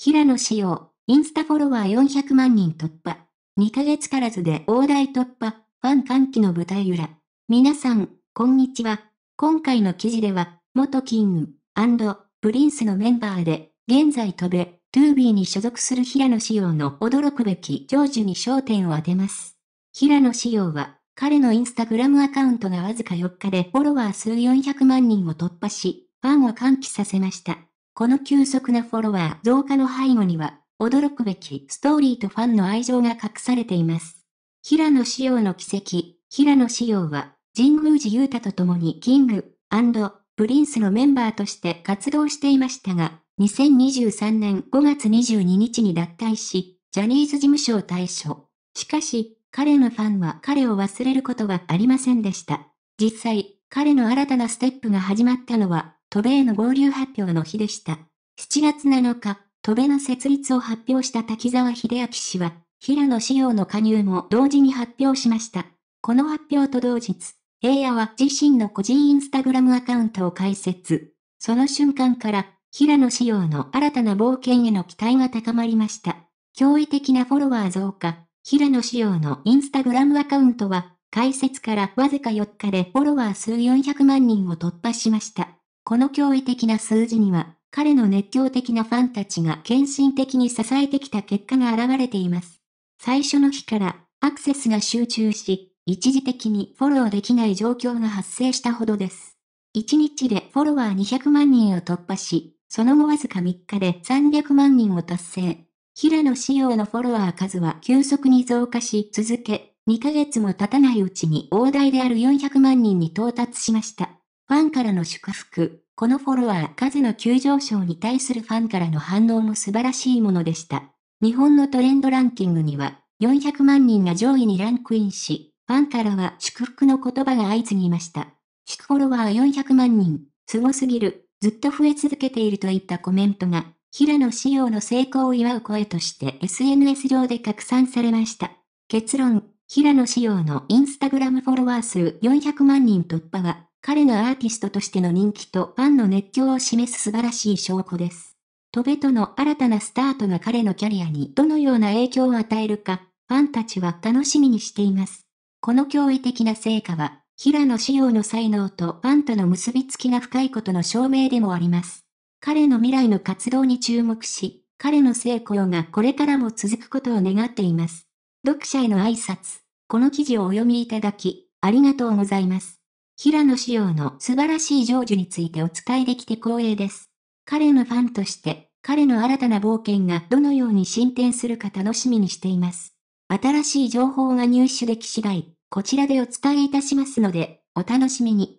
平野紫耀、インスタフォロワー400万人突破。2ヶ月足らずで大台突破、ファン歓喜の舞台裏。皆さん、こんにちは。今回の記事では、元キングプリンスのメンバーで、現在飛べ、トゥービーに所属する平野紫耀の驚くべき長寿に焦点を当てます。平野紫耀は、彼のインスタグラムアカウントがわずか4日でフォロワー数400万人を突破し、ファンを歓喜させました。この急速なフォロワー増加の背後には、驚くべきストーリーとファンの愛情が隠されています。平野紫耀の奇跡、平野紫耀は、神宮寺優太と共にキング、プリンスのメンバーとして活動していましたが、2023年5月22日に脱退し、ジャニーズ事務所を退所。しかし、彼のファンは彼を忘れることはありませんでした。実際、彼の新たなステップが始まったのは、戸への合流発表の日でした。7月7日、戸部の設立を発表した滝沢秀明氏は、平野志耀の加入も同時に発表しました。この発表と同日、平野は自身の個人インスタグラムアカウントを開設。その瞬間から、平野志耀の新たな冒険への期待が高まりました。驚異的なフォロワー増加、平野志耀のインスタグラムアカウントは、開設からわずか4日でフォロワー数400万人を突破しました。この驚異的な数字には、彼の熱狂的なファンたちが献身的に支えてきた結果が現れています。最初の日から、アクセスが集中し、一時的にフォローできない状況が発生したほどです。1日でフォロワー200万人を突破し、その後わずか3日で300万人を達成。平野仕様のフォロワー数は急速に増加し続け、2ヶ月も経たないうちに大台である400万人に到達しました。ファンからの祝福。このフォロワー数の急上昇に対するファンからの反応も素晴らしいものでした。日本のトレンドランキングには、400万人が上位にランクインし、ファンからは祝福の言葉が相次ぎました。祝フォロワー400万人、凄すぎる、ずっと増え続けているといったコメントが、平野仕様の成功を祝う声として SNS 上で拡散されました。結論、平野仕様のインスタグラムフォロワー数400万人突破は、彼がアーティストとしての人気とファンの熱狂を示す素晴らしい証拠です。トベとの新たなスタートが彼のキャリアにどのような影響を与えるか、ファンたちは楽しみにしています。この驚異的な成果は、平野紫耀の才能とファンとの結びつきが深いことの証明でもあります。彼の未来の活動に注目し、彼の成功がこれからも続くことを願っています。読者への挨拶。この記事をお読みいただき、ありがとうございます。平野紫耀の素晴らしい成就についてお伝えできて光栄です。彼のファンとして、彼の新たな冒険がどのように進展するか楽しみにしています。新しい情報が入手でき次第、こちらでお伝えいたしますので、お楽しみに。